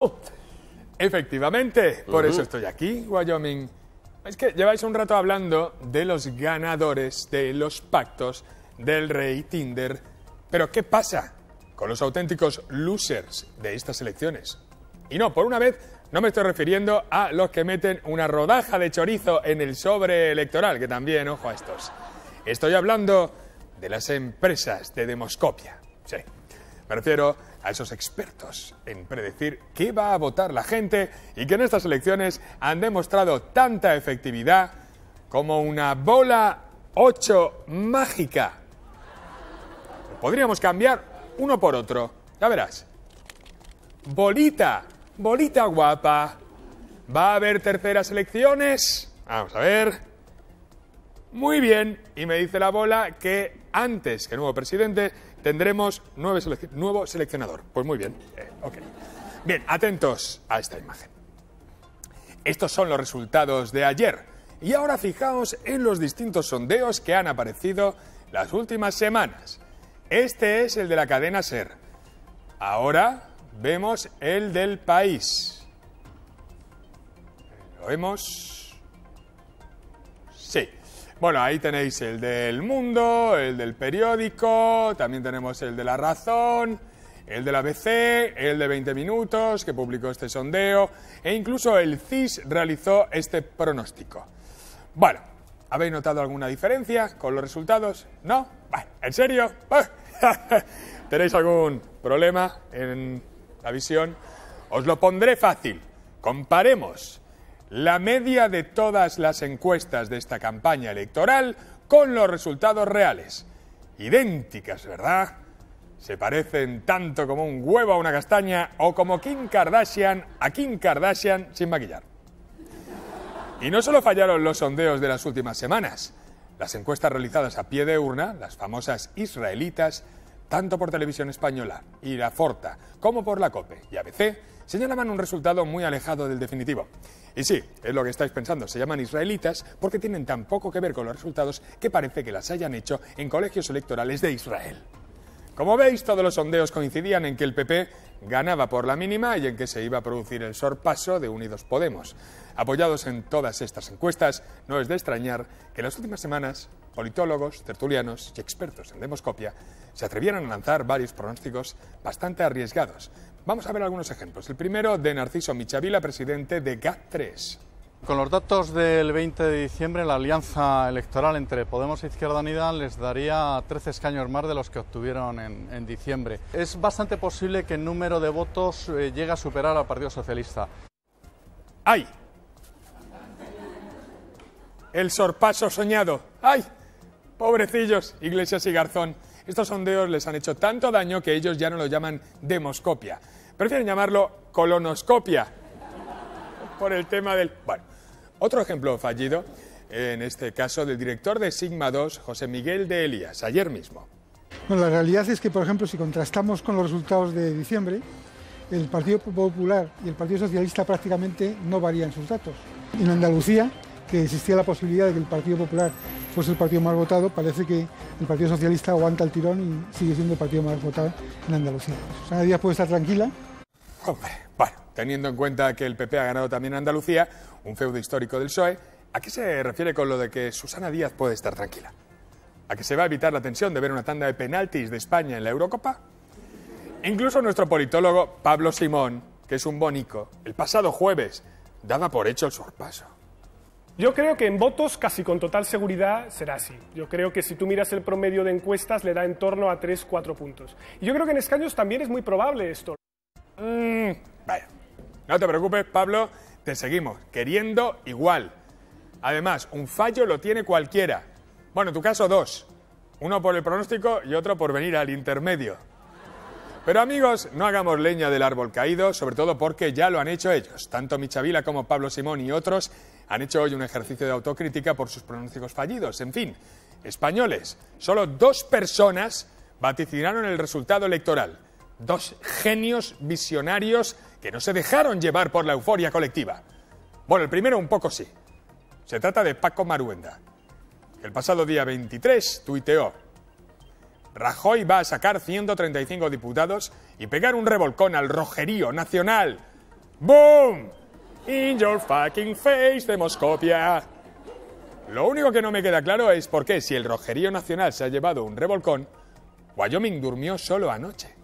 Efectivamente, por eso estoy aquí, Wyoming. Es que lleváis un rato hablando de los ganadores de los pactos del rey Tinder, pero ¿qué pasa con los auténticos losers de estas elecciones? Y no, por una vez, no me estoy refiriendo a los que meten una rodaja de chorizo en el sobre electoral, que también, ojo a estos. Estoy hablando de las empresas de demoscopia. Sí, me refiero a esos expertos en predecir qué va a votar la gente y que en estas elecciones han demostrado tanta efectividad como una bola 8 mágica. Podríamos cambiar uno por otro, ya verás. Bolita, bolita guapa. ¿Va a haber terceras elecciones? Vamos a ver. Muy bien, y me dice la bola que antes que el nuevo presidente tendremos nueve nuevo seleccionador. Pues muy bien. Eh, bien, atentos a esta imagen. Estos son los resultados de ayer. Y ahora fijaos en los distintos sondeos que han aparecido las últimas semanas. Este es el de la cadena SER. Ahora vemos el del país. Eh, ¿Lo vemos? Sí. Bueno, ahí tenéis el del mundo, el del periódico, también tenemos el de la razón, el de la BC, el de 20 minutos, que publicó este sondeo, e incluso el CIS realizó este pronóstico. Bueno, ¿habéis notado alguna diferencia con los resultados? ¿No? ¿En serio? ¿Tenéis algún problema en la visión? Os lo pondré fácil. Comparemos la media de todas las encuestas de esta campaña electoral con los resultados reales. Idénticas, ¿verdad? Se parecen tanto como un huevo a una castaña o como Kim Kardashian a Kim Kardashian sin maquillar. Y no solo fallaron los sondeos de las últimas semanas, las encuestas realizadas a pie de urna, las famosas israelitas, tanto por Televisión Española y La Forta como por la COPE y ABC, señalaban un resultado muy alejado del definitivo. Y sí, es lo que estáis pensando, se llaman israelitas porque tienen tan poco que ver con los resultados que parece que las hayan hecho en colegios electorales de Israel. Como veis, todos los sondeos coincidían en que el PP ganaba por la mínima y en que se iba a producir el sorpaso de Unidos Podemos. Apoyados en todas estas encuestas, no es de extrañar que en las últimas semanas politólogos, tertulianos y expertos en demoscopia se atrevieran a lanzar varios pronósticos bastante arriesgados, Vamos a ver algunos ejemplos. El primero de Narciso Michavila, presidente de GAT3. Con los datos del 20 de diciembre, la alianza electoral entre Podemos e Izquierda Unida les daría 13 escaños más de los que obtuvieron en, diciembre. Es bastante posible que el número de votos eh, llegue a superar al Partido Socialista. ¡Ay! El sorpaso soñado. ¡Ay! Pobrecillos, Iglesias y Garzón. Estos sondeos les han hecho tanto daño que ellos ya no lo llaman demoscopia. Prefieren llamarlo colonoscopia por el tema del... Bueno, otro ejemplo fallido, en este caso del director de Sigma 2, José Miguel de Elías, ayer mismo. Bueno, la realidad es que, por ejemplo, si contrastamos con los resultados de diciembre, el Partido Popular y el Partido Socialista prácticamente no varían sus datos. En Andalucía, que existía la posibilidad de que el Partido Popular fuese el partido más votado, parece que el Partido Socialista aguanta el tirón y sigue siendo el partido más votado en Andalucía. O sea, Díaz puede estar tranquila Hombre, bueno, teniendo en cuenta que el PP ha ganado también Andalucía, un feudo histórico del PSOE, ¿a qué se refiere con lo de que Susana Díaz puede estar tranquila? ¿A que se va a evitar la tensión de ver una tanda de penaltis de España en la Eurocopa? Incluso nuestro politólogo Pablo Simón, que es un bonico, el pasado jueves daba por hecho el sorpaso. Yo creo que en votos, casi con total seguridad, será así. Yo creo que si tú miras el promedio de encuestas, le da en torno a 3-4 puntos. Y yo creo que en escaños también es muy probable esto. Mm, vaya. No te preocupes, Pablo, te seguimos queriendo igual. Además, un fallo lo tiene cualquiera. Bueno, en tu caso dos. Uno por el pronóstico y otro por venir al intermedio. Pero amigos, no hagamos leña del árbol caído, sobre todo porque ya lo han hecho ellos. Tanto Michavila como Pablo Simón y otros han hecho hoy un ejercicio de autocrítica por sus pronósticos fallidos. En fin, españoles, solo dos personas vaticinaron el resultado electoral dos genios visionarios que no se dejaron llevar por la euforia colectiva. Bueno, el primero un poco sí. Se trata de Paco Maruenda, el pasado día 23 tuiteó, Rajoy va a sacar 135 diputados y pegar un revolcón al rojerío nacional. ¡Boom! In your fucking face, Demoscopia. Lo único que no me queda claro es por qué, si el rojerío nacional se ha llevado un revolcón, Wyoming durmió solo anoche.